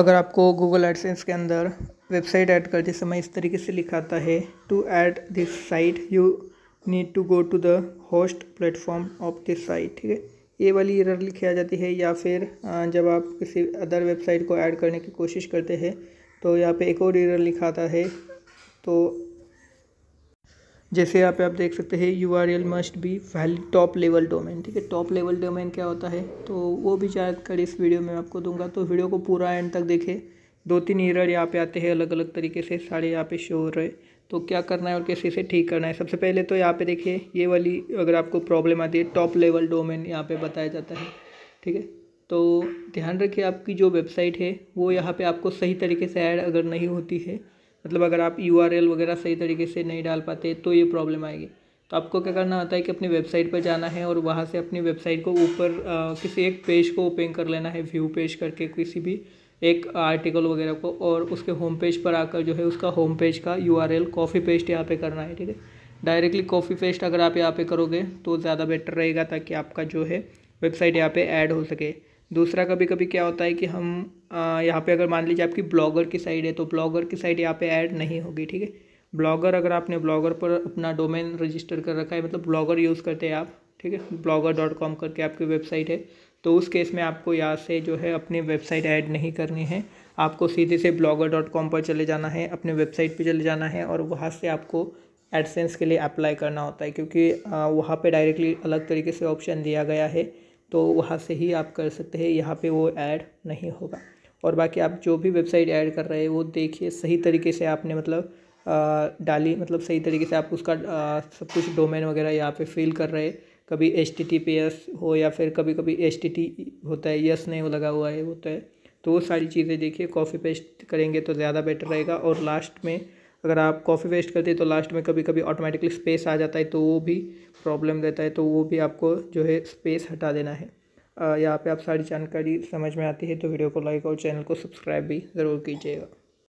अगर आपको Google AdSense के अंदर वेबसाइट ऐड करते समय इस तरीके से लिखाता है to add this site you need to go to the host platform of this site ठीक है ये वाली एरर लिखी आ जाती है या फिर जब आप किसी अदर वेबसाइट को ऐड करने की कोशिश करते हैं तो यहाँ पे एक और एरर लिखाता है तो जैसे यहाँ पे आप देख सकते हैं U R L must be valid top level domain ठीक है टॉप लेवल डोमेन क्या होता है तो वो भी जानकारी इस वीडियो में आपको दूंगा तो वीडियो को पूरा एंड तक देखें दो तीन ईरर यहाँ पे आते हैं अलग अलग तरीके से सारे यहाँ पे शो हो रहे तो क्या करना है और कैसे इसे ठीक करना है सबसे पहले तो यहाँ पे देखिए ये वाली अगर आपको प्रॉब्लम आती है टॉप लेवल डोमेन यहाँ पे बताया जाता है ठीक है तो ध्यान रखिए आपकी जो वेबसाइट है वो यहाँ पे आपको सही तरीके से ऐड अगर नहीं होती है मतलब अगर आप यू वगैरह सही तरीके से नहीं डाल पाते तो ये प्रॉब्लम आएगी तो आपको क्या करना होता है कि अपनी वेबसाइट पर जाना है और वहाँ से अपनी वेबसाइट को ऊपर किसी एक पेज को ओपन कर लेना है व्यू पेज करके किसी भी एक आर्टिकल वगैरह को और उसके होम पेज पर आकर जो है उसका होम पेज का U R L copy paste यहाँ पे करना है ठीक है डायरेक्टली कॉफ़ी पेस्ट अगर आप यहाँ पे करोगे तो ज़्यादा बेटर रहेगा ताकि आपका जो है वेबसाइट यहाँ पे ऐड हो सके दूसरा कभी कभी क्या होता है कि हम यहाँ पे अगर मान लीजिए आपकी ब्लॉगर की साइड है तो ब्लॉगर की साइड यहाँ पे ऐड नहीं होगी ठीक है ब्लॉगर अगर आपने ब्लॉगर पर अपना डोमेन रजिस्टर कर रखा है मतलब ब्लॉगर यूज़ करते हैं आप ठीक है ब्लॉगर डॉट कॉम करके आपकी वेबसाइट है तो उस केस में आपको यहाँ से जो है अपनी वेबसाइट ऐड नहीं करनी है आपको सीधे से ब्लॉगर डॉट कॉम पर चले जाना है अपने वेबसाइट पर चले जाना है और वहाँ से आपको एडसेंस के लिए अप्लाई करना होता है क्योंकि वहाँ पर डायरेक्टली अलग तरीके से ऑप्शन दिया गया है तो वहाँ से ही आप कर सकते हैं यहाँ पे वो ऐड नहीं होगा और बाकी आप जो भी वेबसाइट ऐड कर रहे हैं वो देखिए सही तरीके से आपने मतलब आ, डाली मतलब सही तरीके से आप उसका आ, सब कुछ डोमेन वगैरह यहाँ पे फिल कर रहे कभी एच टी हो या फिर कभी कभी एच होता है यस नहीं लगा हुआ है होता तो है तो वो सारी चीज़ें देखिए कॉपी पेस्ट करेंगे तो ज़्यादा बेटर रहेगा और लास्ट में अगर आप कॉफ़ी वेस्ट करते हैं तो लास्ट में कभी कभी ऑटोमेटिकली स्पेस आ जाता है तो वो भी प्रॉब्लम देता है तो वो भी आपको जो है स्पेस हटा देना है यहाँ पे आप सारी जानकारी समझ में आती है तो वीडियो को लाइक और चैनल को सब्सक्राइब भी ज़रूर कीजिएगा